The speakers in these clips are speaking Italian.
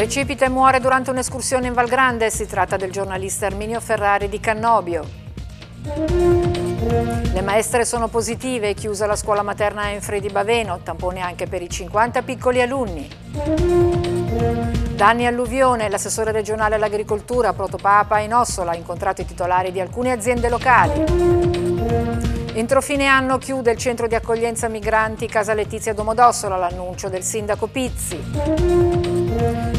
Precipita e muore durante un'escursione in Valgrande, si tratta del giornalista Erminio Ferrari di Cannobio. Le maestre sono positive, chiusa la scuola materna Enfri di Baveno, tampone anche per i 50 piccoli alunni. Danni alluvione, l'assessore regionale all'agricoltura Protopapa in Ossola ha incontrato i titolari di alcune aziende locali. Entro fine anno chiude il centro di accoglienza migranti Casa Letizia Domodossola, l'annuncio del sindaco Pizzi.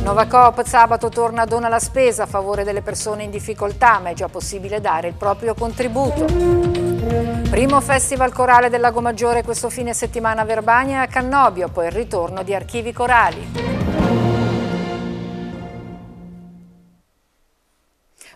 Nova Coop sabato torna a dona la spesa a favore delle persone in difficoltà, ma è già possibile dare il proprio contributo. Primo festival corale del Lago Maggiore questo fine settimana a Verbania e a Cannobio, poi il ritorno di archivi corali.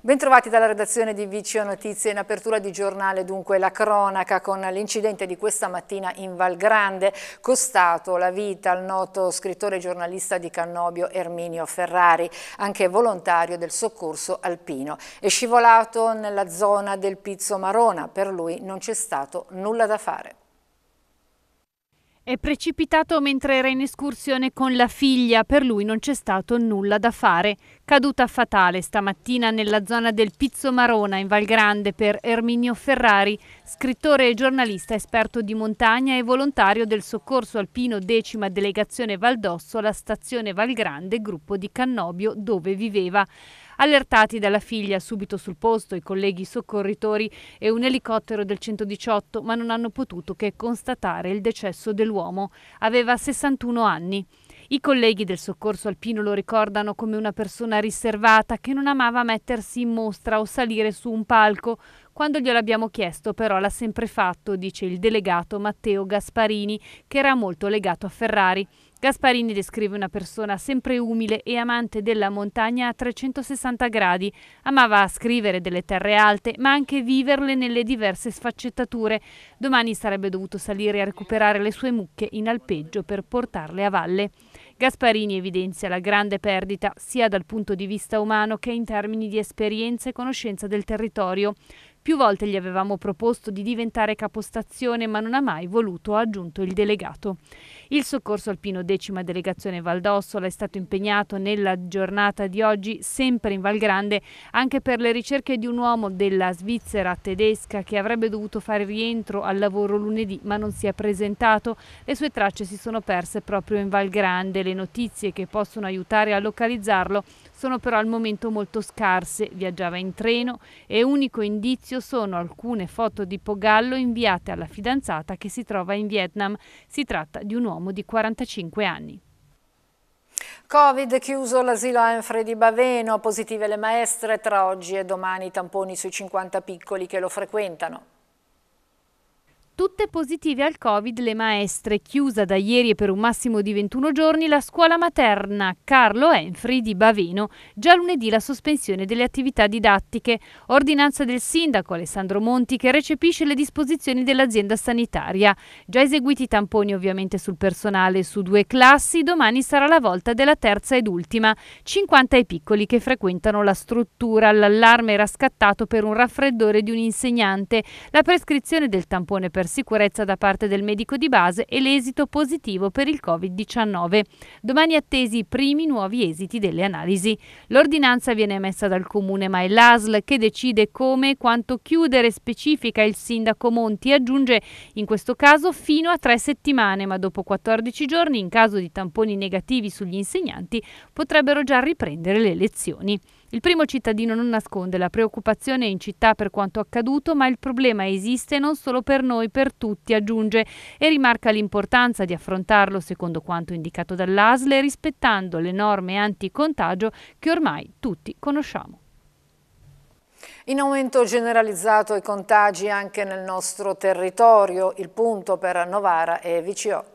Bentrovati dalla redazione di Vicio Notizie in apertura di giornale dunque la cronaca con l'incidente di questa mattina in Valgrande costato la vita al noto scrittore e giornalista di Cannobio Erminio Ferrari anche volontario del soccorso alpino. È scivolato nella zona del Pizzo Marona, per lui non c'è stato nulla da fare. È precipitato mentre era in escursione con la figlia, per lui non c'è stato nulla da fare. Caduta fatale stamattina nella zona del Pizzo Marona in Valgrande per Erminio Ferrari, scrittore e giornalista esperto di montagna e volontario del soccorso alpino decima delegazione Valdosso alla stazione Valgrande, gruppo di Cannobio, dove viveva. Allertati dalla figlia, subito sul posto i colleghi soccorritori e un elicottero del 118, ma non hanno potuto che constatare il decesso dell'uomo. Aveva 61 anni. I colleghi del soccorso alpino lo ricordano come una persona riservata che non amava mettersi in mostra o salire su un palco. Quando gliel'abbiamo chiesto però l'ha sempre fatto, dice il delegato Matteo Gasparini, che era molto legato a Ferrari. Gasparini descrive una persona sempre umile e amante della montagna a 360 gradi. Amava scrivere delle terre alte, ma anche viverle nelle diverse sfaccettature. Domani sarebbe dovuto salire a recuperare le sue mucche in alpeggio per portarle a valle. Gasparini evidenzia la grande perdita sia dal punto di vista umano che in termini di esperienza e conoscenza del territorio. Più volte gli avevamo proposto di diventare capostazione, ma non ha mai voluto, ha aggiunto il delegato. Il soccorso alpino decima delegazione Valdossola è stato impegnato nella giornata di oggi, sempre in Val Grande, anche per le ricerche di un uomo della Svizzera tedesca che avrebbe dovuto fare rientro al lavoro lunedì, ma non si è presentato. Le sue tracce si sono perse proprio in Val Grande. Le notizie che possono aiutare a localizzarlo sono però al momento molto scarse, viaggiava in treno e unico indizio sono alcune foto di Pogallo inviate alla fidanzata che si trova in Vietnam. Si tratta di un uomo di 45 anni. Covid chiuso l'asilo Anfre di Baveno, positive le maestre tra oggi e domani tamponi sui 50 piccoli che lo frequentano. Tutte positive al Covid le maestre, chiusa da ieri e per un massimo di 21 giorni la scuola materna Carlo Enfri di Baveno, già lunedì la sospensione delle attività didattiche, ordinanza del sindaco Alessandro Monti che recepisce le disposizioni dell'azienda sanitaria. Già eseguiti i tamponi ovviamente sul personale su due classi, domani sarà la volta della terza ed ultima, 50 i piccoli che frequentano la struttura. L'allarme era scattato per un raffreddore di un insegnante, la prescrizione del tampone per per sicurezza da parte del medico di base e l'esito positivo per il Covid-19. Domani attesi i primi nuovi esiti delle analisi. L'ordinanza viene emessa dal comune, ma è l'ASL che decide come e quanto chiudere, specifica il sindaco Monti, aggiunge in questo caso fino a tre settimane, ma dopo 14 giorni in caso di tamponi negativi sugli insegnanti potrebbero già riprendere le lezioni. Il primo cittadino non nasconde la preoccupazione in città per quanto accaduto, ma il problema esiste non solo per noi, per tutti, aggiunge, e rimarca l'importanza di affrontarlo secondo quanto indicato dall'ASLE, rispettando le norme anticontagio che ormai tutti conosciamo. In aumento generalizzato i contagi anche nel nostro territorio, il punto per Novara e VCO.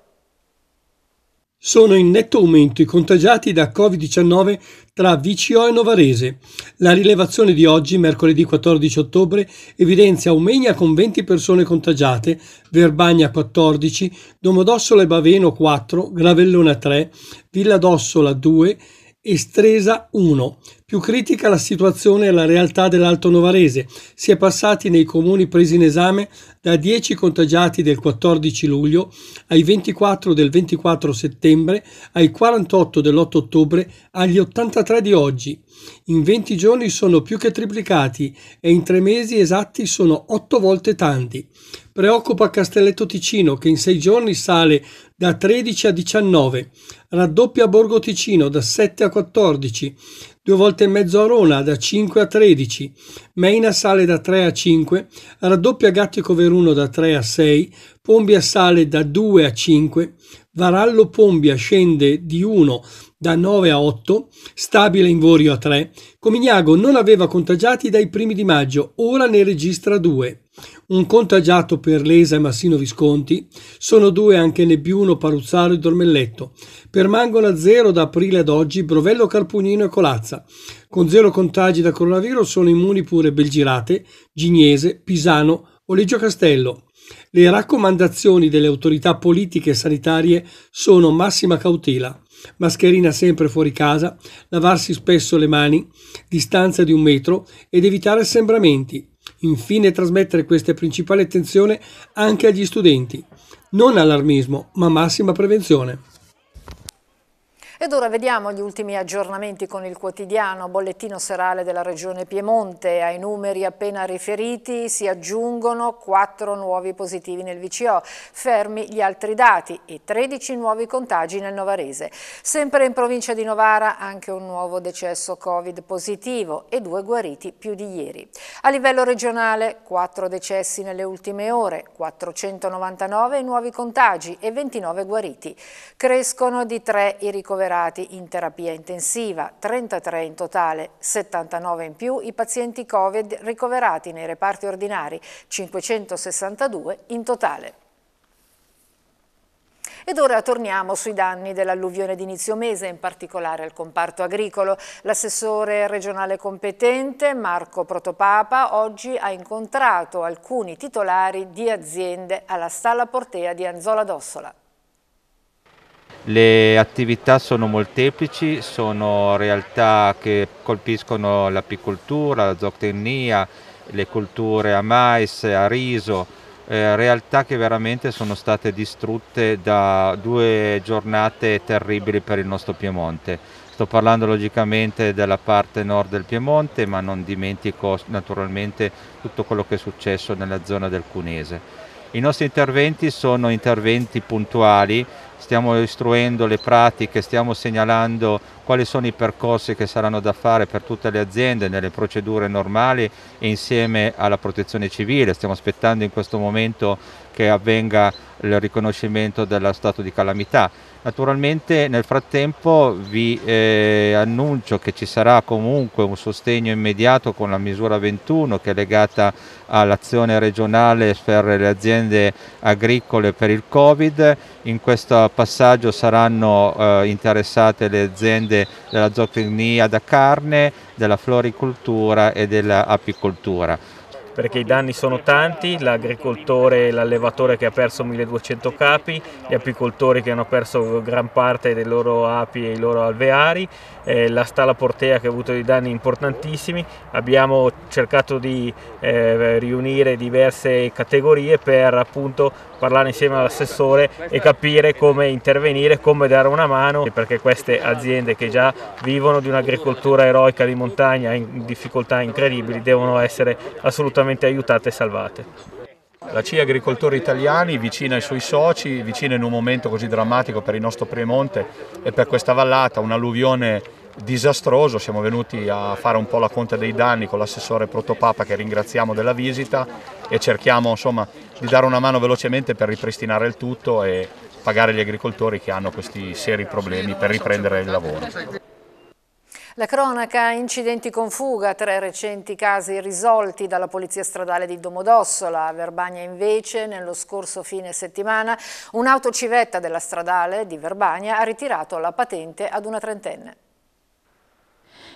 Sono in netto aumento i contagiati da Covid-19 tra VCO e Novarese. La rilevazione di oggi, mercoledì 14 ottobre, evidenzia Umegna con 20 persone contagiate, Verbagna 14, Domodossola e Baveno 4, Gravellona 3, Villa d'Ossola 2 e Stresa 1. Più critica la situazione è la realtà dell'Alto Novarese. Si è passati nei comuni presi in esame da 10 contagiati del 14 luglio ai 24 del 24 settembre, ai 48 dell'8 ottobre, agli 83 di oggi. In 20 giorni sono più che triplicati e in tre mesi esatti sono 8 volte tanti. Preoccupa Castelletto Ticino che in 6 giorni sale da 13 a 19, raddoppia Borgo Ticino da 7 a 14, due volte e mezzo a Rona da 5 a 13, Meina sale da 3 a 5, raddoppia Gattico Coveruno da 3 a 6, Pombia sale da 2 a 5, Varallo Pombia scende di 1 da 9 a 8, stabile in Vorio a 3, Comignago non aveva contagiati dai primi di maggio, ora ne registra 2 un contagiato per Lesa e Massino Visconti, sono due anche Nebbiuno, Paruzzaro e Dormelletto. Permangono a zero da aprile ad oggi Brovello, Carpugnino e Colazza. Con zero contagi da coronavirus sono immuni pure Belgirate, Gignese, Pisano, Oleggio Castello. Le raccomandazioni delle autorità politiche e sanitarie sono massima cautela, mascherina sempre fuori casa, lavarsi spesso le mani, distanza di un metro ed evitare assembramenti. Infine trasmettere questa principale attenzione anche agli studenti. Non allarmismo, ma massima prevenzione. Ed ora vediamo gli ultimi aggiornamenti con il quotidiano bollettino serale della Regione Piemonte. Ai numeri appena riferiti si aggiungono 4 nuovi positivi nel VCO, fermi gli altri dati e 13 nuovi contagi nel Novarese. Sempre in provincia di Novara anche un nuovo decesso Covid positivo e due guariti più di ieri. A livello regionale 4 decessi nelle ultime ore, 499 nuovi contagi e 29 guariti. Crescono di 3 i ricoverati ricoverati in terapia intensiva, 33 in totale, 79 in più i pazienti Covid ricoverati nei reparti ordinari, 562 in totale. Ed ora torniamo sui danni dell'alluvione d'inizio mese, in particolare al comparto agricolo. L'assessore regionale competente Marco Protopapa oggi ha incontrato alcuni titolari di aziende alla stalla portea di Anzola d'Ossola. Le attività sono molteplici, sono realtà che colpiscono l'apicoltura, la zootecnia, le colture a mais, a riso, eh, realtà che veramente sono state distrutte da due giornate terribili per il nostro Piemonte. Sto parlando logicamente della parte nord del Piemonte, ma non dimentico naturalmente tutto quello che è successo nella zona del Cunese. I nostri interventi sono interventi puntuali, stiamo istruendo le pratiche, stiamo segnalando quali sono i percorsi che saranno da fare per tutte le aziende nelle procedure normali e insieme alla protezione civile. Stiamo aspettando in questo momento che avvenga il riconoscimento dello stato di calamità. Naturalmente nel frattempo vi eh, annuncio che ci sarà comunque un sostegno immediato con la misura 21 che è legata all'azione regionale per le aziende agricole per il Covid. In questo passaggio saranno eh, interessate le aziende della zootecnia da carne, della floricoltura e dell'apicoltura perché i danni sono tanti, l'agricoltore e l'allevatore che ha perso 1200 capi, gli apicoltori che hanno perso gran parte dei loro api e i loro alveari, eh, la stalla portea che ha avuto dei danni importantissimi, abbiamo cercato di eh, riunire diverse categorie per appunto parlare insieme all'assessore e capire come intervenire, come dare una mano, perché queste aziende che già vivono di un'agricoltura eroica di montagna in difficoltà incredibili devono essere assolutamente aiutate e salvate. La CIA Agricoltori Italiani vicina ai suoi soci, vicina in un momento così drammatico per il nostro Piemonte e per questa vallata, un'alluvione disastroso, siamo venuti a fare un po' la conta dei danni con l'assessore Protopapa che ringraziamo della visita e cerchiamo insomma, di dare una mano velocemente per ripristinare il tutto e pagare gli agricoltori che hanno questi seri problemi per riprendere il lavoro. La cronaca, incidenti con fuga, tre recenti casi risolti dalla Polizia Stradale di Domodossola. A Verbania invece, nello scorso fine settimana, un'autocivetta della Stradale di Verbania ha ritirato la patente ad una trentenne.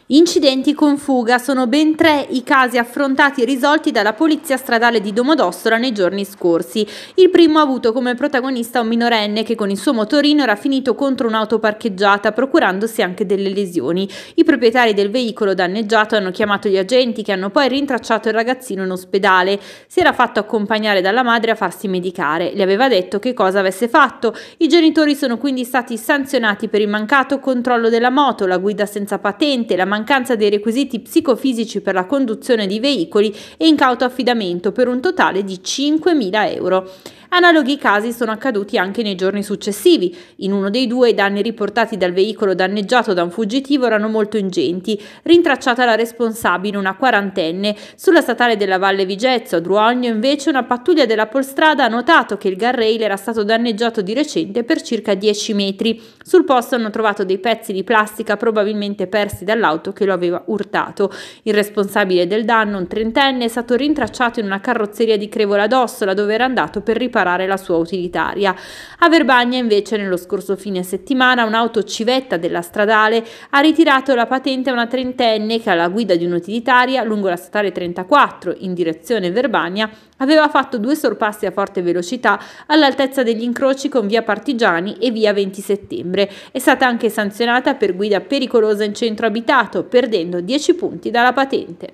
Incidenti con fuga sono ben tre i casi affrontati e risolti dalla Polizia Stradale di Domodossola nei giorni scorsi. Il primo ha avuto come protagonista un minorenne che con il suo motorino era finito contro un'auto parcheggiata, procurandosi anche delle lesioni. I proprietari del veicolo danneggiato hanno chiamato gli agenti che hanno poi rintracciato il ragazzino in ospedale. Si era fatto accompagnare dalla madre a farsi medicare. Le aveva detto che cosa avesse fatto. I genitori sono quindi stati sanzionati per il mancato controllo della moto, la guida senza patente, la mancanza dei requisiti psicofisici per la conduzione di veicoli e incauto affidamento per un totale di 5.000 euro. Analoghi casi sono accaduti anche nei giorni successivi. In uno dei due i danni riportati dal veicolo danneggiato da un fuggitivo erano molto ingenti, rintracciata la responsabile, una quarantenne. Sulla statale della Valle Vigezzo, a Druogno, invece, una pattuglia della polstrada ha notato che il guardrail era stato danneggiato di recente per circa 10 metri. Sul posto hanno trovato dei pezzi di plastica probabilmente persi dall'auto che lo aveva urtato. Il responsabile del danno, un trentenne, è stato rintracciato in una carrozzeria di Crevola d'Ossola dove era andato per riparare riparare la sua utilitaria. A Verbagna invece nello scorso fine settimana un'auto civetta della stradale ha ritirato la patente a una trentenne che alla guida di un'utilitaria lungo la statale 34 in direzione Verbagna aveva fatto due sorpassi a forte velocità all'altezza degli incroci con via Partigiani e via 20 settembre. È stata anche sanzionata per guida pericolosa in centro abitato, perdendo 10 punti dalla patente.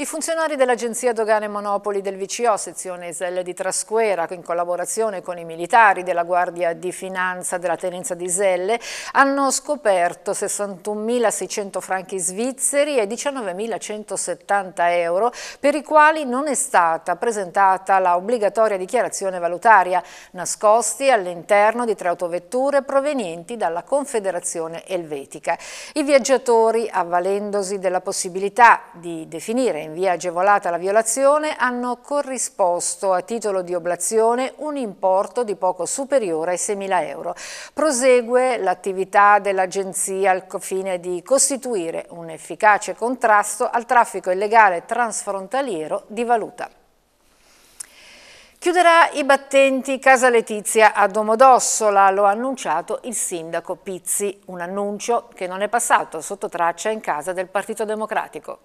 I funzionari dell'Agenzia Dogane Monopoli del VCO, sezione Iselle di Trasquera, in collaborazione con i militari della Guardia di Finanza della Tenenza di Iselle, hanno scoperto 61.600 franchi svizzeri e 19.170 euro per i quali non è stata presentata la obbligatoria dichiarazione valutaria, nascosti all'interno di tre autovetture provenienti dalla Confederazione Elvetica. I viaggiatori, avvalendosi della possibilità di definire in in via agevolata la violazione hanno corrisposto a titolo di oblazione un importo di poco superiore ai 6.000 euro. Prosegue l'attività dell'Agenzia al fine di costituire un efficace contrasto al traffico illegale transfrontaliero di valuta. Chiuderà i battenti Casa Letizia a Domodossola, lo ha annunciato il sindaco Pizzi, un annuncio che non è passato sotto traccia in casa del Partito Democratico.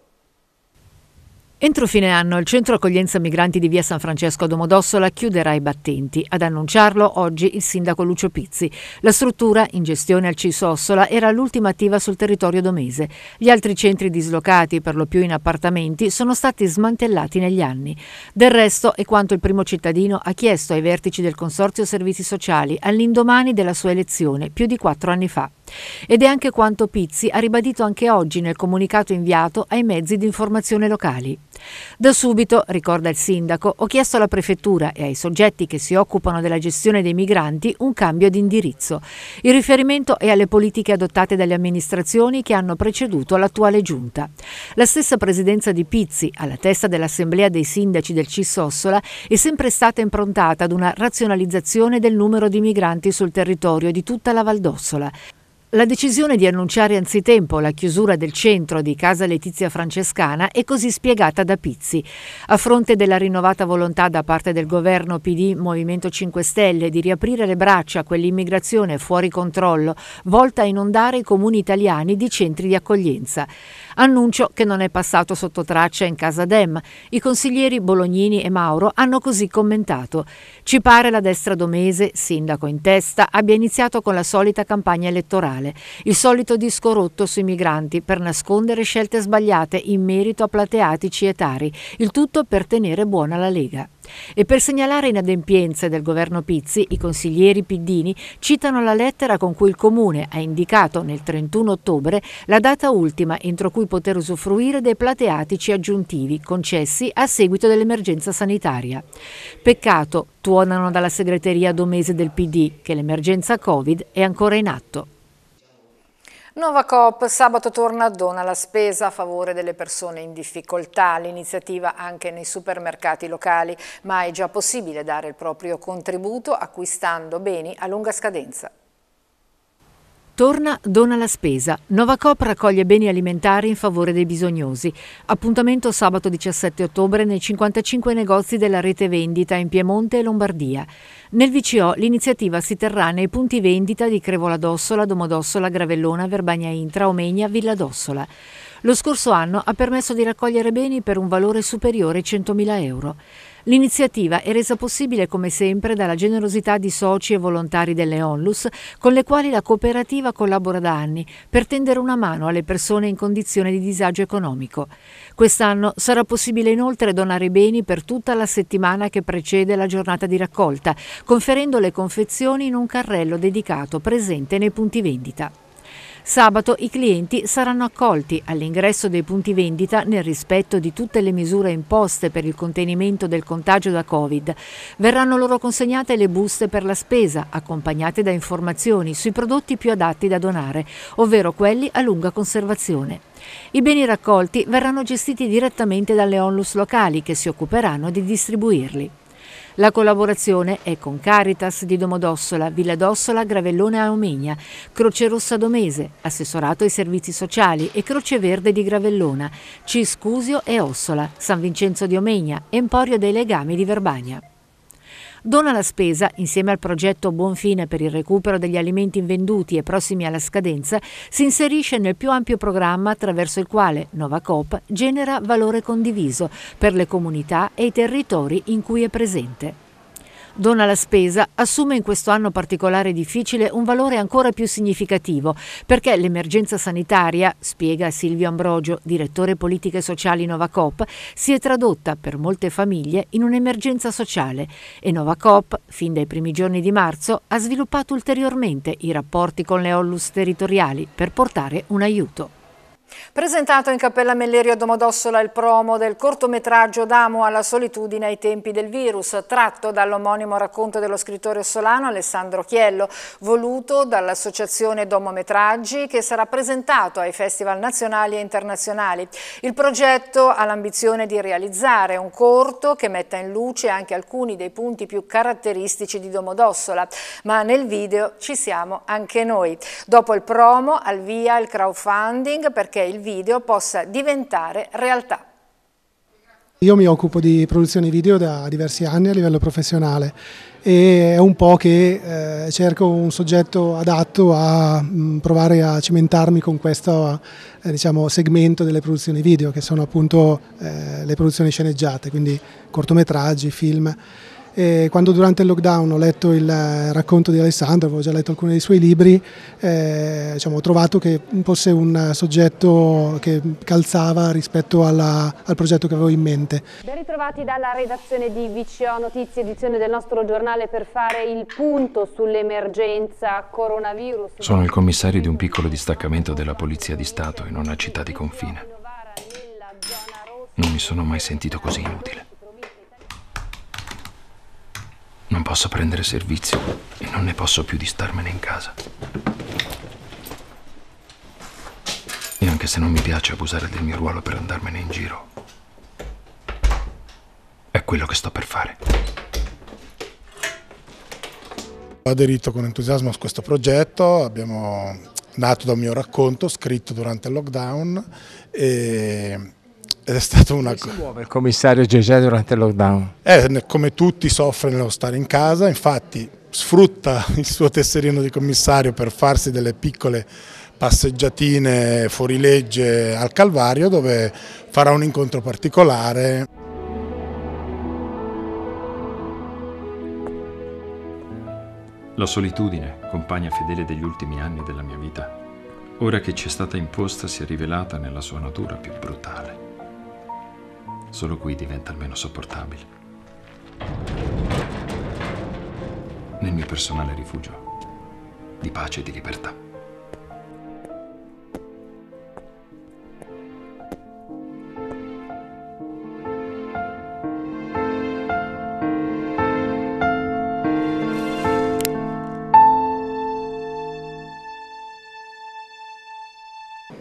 Entro fine anno il centro accoglienza migranti di via San Francesco a Domodossola chiuderà i battenti. Ad annunciarlo oggi il sindaco Lucio Pizzi. La struttura, in gestione al Cisossola, era l'ultima attiva sul territorio domese. Gli altri centri dislocati, per lo più in appartamenti, sono stati smantellati negli anni. Del resto è quanto il primo cittadino ha chiesto ai vertici del Consorzio Servizi Sociali all'indomani della sua elezione, più di quattro anni fa. Ed è anche quanto Pizzi ha ribadito anche oggi nel comunicato inviato ai mezzi di informazione locali. Da subito, ricorda il sindaco, ho chiesto alla prefettura e ai soggetti che si occupano della gestione dei migranti un cambio di indirizzo. Il riferimento è alle politiche adottate dalle amministrazioni che hanno preceduto l'attuale giunta. La stessa presidenza di Pizzi, alla testa dell'Assemblea dei sindaci del Cissossola, è sempre stata improntata ad una razionalizzazione del numero di migranti sul territorio di tutta la Valdossola. La decisione di annunciare anzitempo la chiusura del centro di Casa Letizia Francescana è così spiegata da Pizzi. A fronte della rinnovata volontà da parte del governo PD Movimento 5 Stelle di riaprire le braccia a quell'immigrazione fuori controllo, volta a inondare i comuni italiani di centri di accoglienza. Annuncio che non è passato sotto traccia in casa Dem. I consiglieri Bolognini e Mauro hanno così commentato. Ci pare la destra domese, sindaco in testa, abbia iniziato con la solita campagna elettorale, il solito disco rotto sui migranti per nascondere scelte sbagliate in merito a plateati etari, il tutto per tenere buona la Lega. E per segnalare inadempienze del governo Pizzi, i consiglieri Piddini citano la lettera con cui il Comune ha indicato nel 31 ottobre la data ultima entro cui poter usufruire dei plateatici aggiuntivi concessi a seguito dell'emergenza sanitaria. Peccato, tuonano dalla segreteria domese del PD, che l'emergenza Covid è ancora in atto. Nova Coop sabato torna a dona la spesa a favore delle persone in difficoltà, l'iniziativa anche nei supermercati locali, ma è già possibile dare il proprio contributo acquistando beni a lunga scadenza. Torna, dona la spesa. Novacop raccoglie beni alimentari in favore dei bisognosi. Appuntamento sabato 17 ottobre nei 55 negozi della rete vendita in Piemonte e Lombardia. Nel VCO l'iniziativa si terrà nei punti vendita di Crevola d'Ossola, Domodossola, Gravellona, Verbagna Intra, Omegna, Villa d'Ossola. Lo scorso anno ha permesso di raccogliere beni per un valore superiore ai 100.000 euro. L'iniziativa è resa possibile come sempre dalla generosità di soci e volontari delle Onlus, con le quali la cooperativa collabora da anni per tendere una mano alle persone in condizione di disagio economico. Quest'anno sarà possibile inoltre donare beni per tutta la settimana che precede la giornata di raccolta, conferendo le confezioni in un carrello dedicato presente nei punti vendita. Sabato i clienti saranno accolti all'ingresso dei punti vendita nel rispetto di tutte le misure imposte per il contenimento del contagio da Covid. Verranno loro consegnate le buste per la spesa, accompagnate da informazioni sui prodotti più adatti da donare, ovvero quelli a lunga conservazione. I beni raccolti verranno gestiti direttamente dalle onlus locali che si occuperanno di distribuirli. La collaborazione è con Caritas di Domodossola, Villa Dossola, Gravellone Aomegna, Croce Rossa Domese, Assessorato ai Servizi Sociali e Croce Verde di Gravellona, Ciscusio e Ossola, San Vincenzo di Omegna, Emporio dei Legami di Verbania. Dona la spesa, insieme al progetto Buonfine per il recupero degli alimenti invenduti e prossimi alla scadenza, si inserisce nel più ampio programma attraverso il quale Nova Coop genera valore condiviso per le comunità e i territori in cui è presente. Dona la spesa assume in questo anno particolare difficile un valore ancora più significativo, perché l'emergenza sanitaria, spiega Silvio Ambrogio, direttore politiche sociali Novacoop, si è tradotta per molte famiglie in un'emergenza sociale e Novacoop, fin dai primi giorni di marzo, ha sviluppato ulteriormente i rapporti con le Ollus territoriali per portare un aiuto. Presentato in Cappella Mellerio a Domodossola il promo del cortometraggio Damo alla solitudine ai tempi del virus, tratto dall'omonimo racconto dello scrittore solano Alessandro Chiello, voluto dall'associazione Domometraggi che sarà presentato ai festival nazionali e internazionali. Il progetto ha l'ambizione di realizzare un corto che metta in luce anche alcuni dei punti più caratteristici di Domodossola, ma nel video ci siamo anche noi. Dopo il promo al via il crowdfunding perché perché il video possa diventare realtà. Io mi occupo di produzione video da diversi anni a livello professionale e è un po' che eh, cerco un soggetto adatto a mh, mm, provare a cimentarmi con questo eh, diciamo, segmento delle produzioni video che sono appunto eh, le produzioni sceneggiate, quindi cortometraggi, film. E quando durante il lockdown ho letto il eh, racconto di Alessandro, avevo già letto alcuni dei suoi libri, eh, diciamo, ho trovato che fosse un soggetto che calzava rispetto alla, al progetto che avevo in mente. Ben ritrovati dalla redazione di VCO Notizie, edizione del nostro giornale per fare il punto sull'emergenza coronavirus. Sono il commissario di un piccolo distaccamento della Polizia di Stato in una città di confine. Non mi sono mai sentito così inutile. Non posso prendere servizio e non ne posso più di starmene in casa. E anche se non mi piace abusare del mio ruolo per andarmene in giro, è quello che sto per fare. Ho aderito con entusiasmo a questo progetto, abbiamo nato da un mio racconto scritto durante il lockdown e ed è stata una cosa. si muove il commissario Gegè durante il lockdown? Eh, come tutti soffre nello stare in casa, infatti sfrutta il suo tesserino di commissario per farsi delle piccole passeggiatine fuorilegge al Calvario dove farà un incontro particolare. La solitudine, compagna fedele degli ultimi anni della mia vita, ora che ci è stata imposta si è rivelata nella sua natura più brutale. Solo qui diventa almeno sopportabile. Nel mio personale rifugio di pace e di libertà.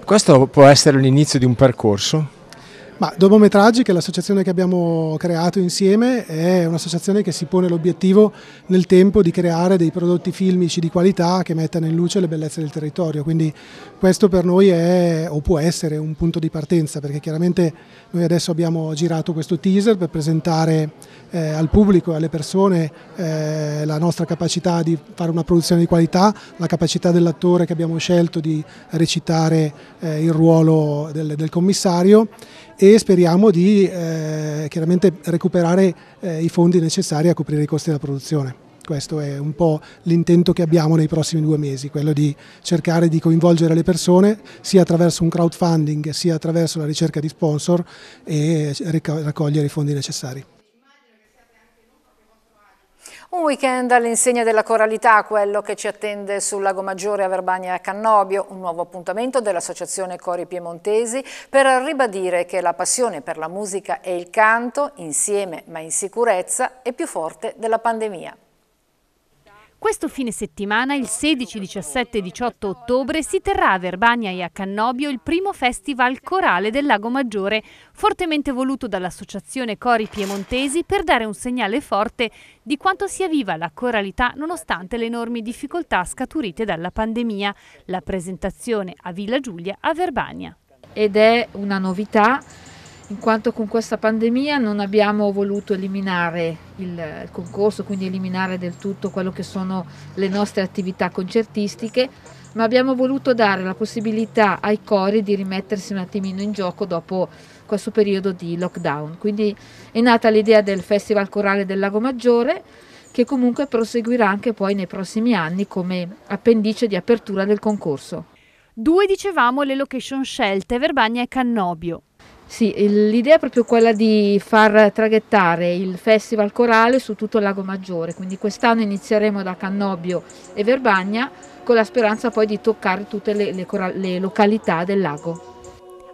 Questo può essere l'inizio di un percorso ma Domometraggi, che è l'associazione che abbiamo creato insieme, è un'associazione che si pone l'obiettivo nel tempo di creare dei prodotti filmici di qualità che mettano in luce le bellezze del territorio, quindi questo per noi è o può essere un punto di partenza, perché chiaramente noi adesso abbiamo girato questo teaser per presentare eh, al pubblico e alle persone eh, la nostra capacità di fare una produzione di qualità, la capacità dell'attore che abbiamo scelto di recitare eh, il ruolo del, del, commissario e speriamo di eh, chiaramente recuperare eh, i fondi necessari a coprire i costi della produzione. Questo è un po' l'intento che abbiamo nei prossimi due mesi, quello di cercare di coinvolgere le persone sia attraverso un crowdfunding sia attraverso la ricerca di sponsor e raccogliere i fondi necessari. Un weekend all'insegna della coralità, quello che ci attende sul Lago Maggiore a Verbania e a Cannobio, un nuovo appuntamento dell'Associazione Cori Piemontesi per ribadire che la passione per la musica e il canto, insieme ma in sicurezza, è più forte della pandemia. Questo fine settimana, il 16, 17 e 18 ottobre, si terrà a Verbania e a Cannobio il primo festival corale del Lago Maggiore, fortemente voluto dall'Associazione Cori Piemontesi per dare un segnale forte di quanto sia viva la coralità nonostante le enormi difficoltà scaturite dalla pandemia. La presentazione a Villa Giulia a Verbania. Ed è una novità in quanto con questa pandemia non abbiamo voluto eliminare il, il, concorso, quindi eliminare del tutto quello che sono le nostre attività concertistiche, ma abbiamo voluto dare la possibilità ai cori di rimettersi un attimino in gioco dopo questo periodo di lockdown. Quindi è nata l'idea del Festival Corale del Lago Maggiore che comunque proseguirà anche poi nei prossimi anni come appendice di apertura del concorso. Due dicevamo le location scelte, Verbania e Cannobio. Sì, l'idea è proprio quella di far traghettare il festival corale su tutto il Lago Maggiore, quindi quest'anno inizieremo da Cannobio e Verbagna con la speranza poi di toccare tutte le, le, le località del lago.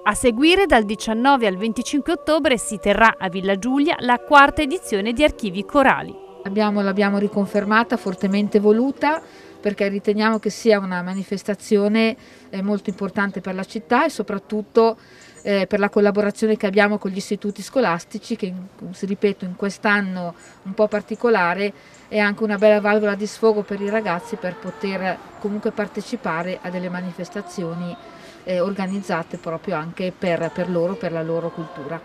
A seguire dal 19 al 25 ottobre si terrà a Villa Giulia la quarta edizione di Archivi Corali. l'abbiamo riconfermata, fortemente voluta, perché riteniamo che sia una manifestazione eh, molto importante per la città e soprattutto eh, per la collaborazione che abbiamo con gli istituti scolastici che, si ripeto, in quest'anno un po' particolare è anche una bella valvola di sfogo per i ragazzi per poter comunque partecipare a delle manifestazioni eh, organizzate proprio anche per, per loro, per la loro cultura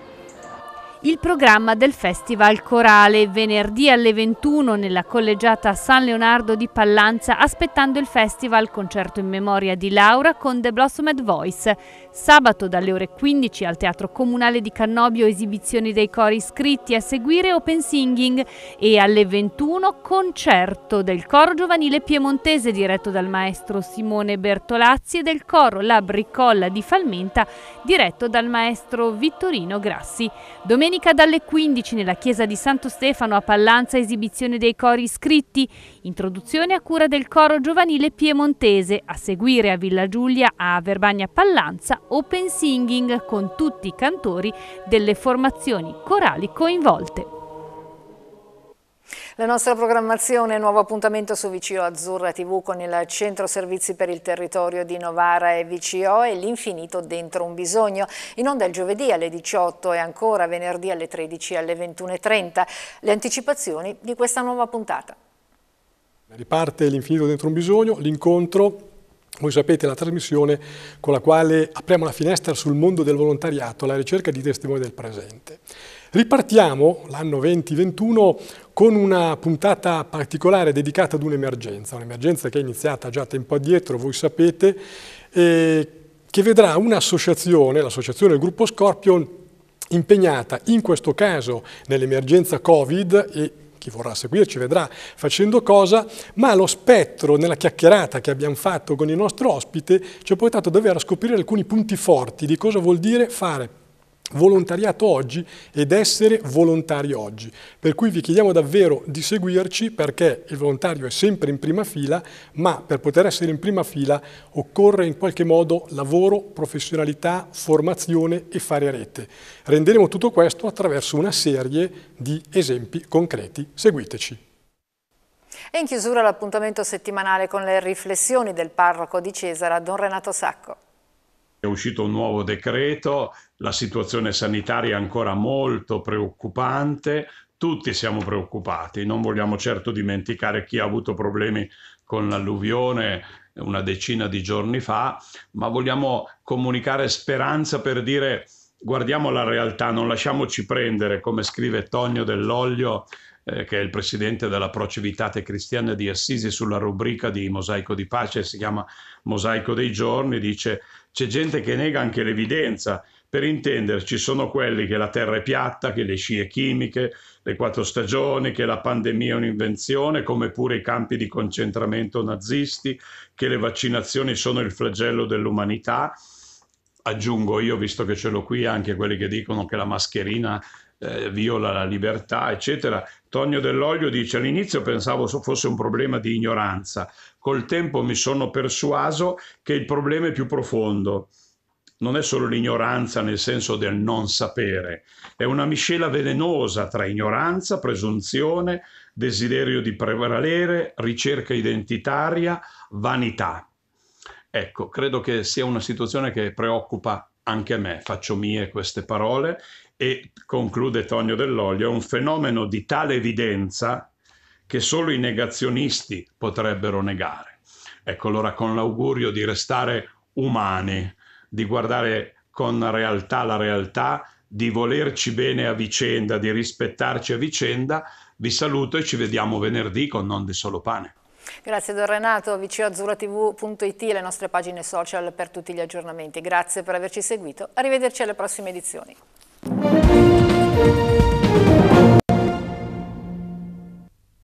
il programma del Festival Corale, venerdì alle 21 nella collegiata San Leonardo di Pallanza, aspettando il festival concerto in memoria di Laura con The Blossomed Voice. Sabato dalle ore 15 al Teatro Comunale di Cannobio esibizioni dei cori iscritti, a seguire open singing e alle 21 concerto del coro giovanile piemontese diretto dal maestro Simone Bertolazzi e del coro La Bricolla di Falmenta diretto dal maestro Vittorino Grassi. Domenica domenica dalle 15 nella chiesa di Santo Stefano a Pallanza esibizione dei cori iscritti, introduzione a cura del coro giovanile piemontese, a seguire a Villa Giulia a Verbagna Pallanza open singing con tutti i cantori delle formazioni corali coinvolte. La nostra programmazione, nuovo appuntamento su VCO Azzurra TV con il Centro Servizi per il Territorio di Novara e VCO e l'infinito dentro un bisogno. In onda il giovedì alle 18 e ancora venerdì alle 13 e alle 21.30. Le anticipazioni di questa nuova puntata. Riparte l'infinito dentro un bisogno, l'incontro voi sapete la trasmissione con la quale apriamo la finestra sul mondo del volontariato alla ricerca di testimoni del presente. Ripartiamo l'anno 2021 con una puntata particolare dedicata ad un'emergenza, un'emergenza che è iniziata già tempo addietro, voi sapete, e che vedrà un'associazione, l'associazione del gruppo Scorpion, impegnata in questo caso nell'emergenza Covid e chi vorrà seguirci vedrà facendo cosa, ma lo spettro nella chiacchierata che abbiamo fatto con il nostro ospite ci ha portato davvero a scoprire alcuni punti forti di cosa vuol dire fare volontariato oggi ed essere volontari oggi. Per cui vi chiediamo davvero di seguirci perché il volontario è sempre in prima fila, ma per poter essere in prima fila occorre in qualche modo lavoro, professionalità, formazione e fare rete. Renderemo tutto questo attraverso una serie di esempi concreti. Seguiteci. E in chiusura l'appuntamento settimanale con le riflessioni del parroco di Cesara, Don Renato Sacco è uscito un nuovo decreto, la situazione sanitaria è ancora molto preoccupante, tutti siamo preoccupati, non vogliamo certo dimenticare chi ha avuto problemi con l'alluvione una decina di giorni fa, ma vogliamo comunicare speranza per dire guardiamo la realtà, non lasciamoci prendere, come scrive Tonio dell'Olio eh, che è il presidente della Procivitate Cristiana di Assisi, sulla rubrica di Mosaico di Pace, si chiama Mosaico dei Giorni, dice c'è gente che nega anche l'evidenza. Per intenderci, sono quelli che la terra è piatta, che le scie chimiche, le quattro stagioni, che la pandemia è un'invenzione, come pure i campi di concentramento nazisti, che le vaccinazioni sono il flagello dell'umanità aggiungo io, visto che ce l'ho qui, anche quelli che dicono che la mascherina eh, viola la libertà, eccetera. Tonio Dell'Olio dice all'inizio pensavo fosse un problema di ignoranza, col tempo mi sono persuaso che il problema è più profondo. Non è solo l'ignoranza nel senso del non sapere, è una miscela velenosa tra ignoranza, presunzione, desiderio di prevalere, ricerca identitaria, vanità. Ecco, credo che sia una situazione che preoccupa anche me, faccio mie queste parole e, conclude Tonio Dell'Olio, è un fenomeno di tale evidenza che solo i negazionisti potrebbero negare. Ecco allora con l'augurio di restare umani, di guardare con realtà la realtà, di volerci bene a vicenda, di rispettarci a vicenda, vi saluto e ci vediamo venerdì con Non di Solo Pane. Grazie Don Renato, vcoazzurratv.it e le nostre pagine social per tutti gli aggiornamenti. Grazie per averci seguito, arrivederci alle prossime edizioni. Thank you.